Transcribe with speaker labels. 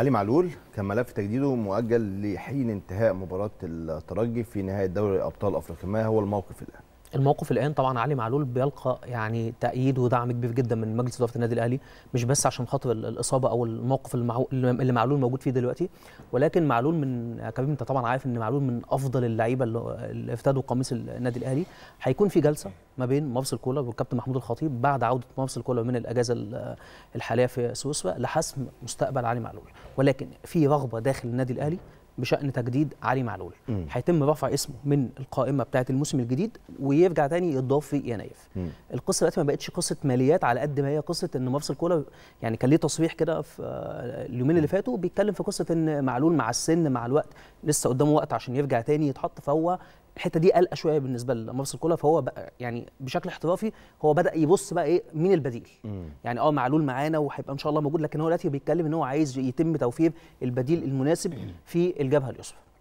Speaker 1: علي معلول كان ملف تجديده مؤجل لحين انتهاء مباراه الترجي في نهائي دوري ابطال افريقيا ما هو الموقف الان الموقف الان طبعا علي معلول بيلقى يعني تأييد ودعم كبير جدا من مجلس اداره النادي الاهلي مش بس عشان خاطر الاصابه او الموقف اللي معلول موجود فيه دلوقتي ولكن معلول من كريم انت طبعا عارف ان معلول من افضل اللعيبه اللي ارتدوا قميص النادي الاهلي هيكون في جلسه ما بين مارسيل كولر والكابتن محمود الخطيب بعد عوده مارسيل كولر من الاجازه الحاليه في سويسرا لحسم مستقبل علي معلول ولكن في رغبه داخل النادي الاهلي بشان تجديد علي معلول هيتم رفع اسمه من القائمه بتاعه الموسم الجديد ويرجع تاني يتضاف في يناير القصه دلوقتي ما بقتش قصه ماليات على قد ما هي قصه ان مارسيل كولر يعني كان ليه تصريح كده في آه، اليومين اللي فاتوا بيتكلم في قصه ان معلول مع السن مع الوقت لسه قدامه وقت عشان يرجع تاني يتحط فهو الحته دي قلقه شويه بالنسبه لمارسيل كولر فهو بقى يعني بشكل احترافي هو بدا يبص بقى ايه مين البديل مم. يعني اه معلول معانا وهيبقى ان شاء الله موجود لكن هو دلوقتي بيتكلم ان هو عايز يتم توفير البديل المناسب في الجبهه اليسرى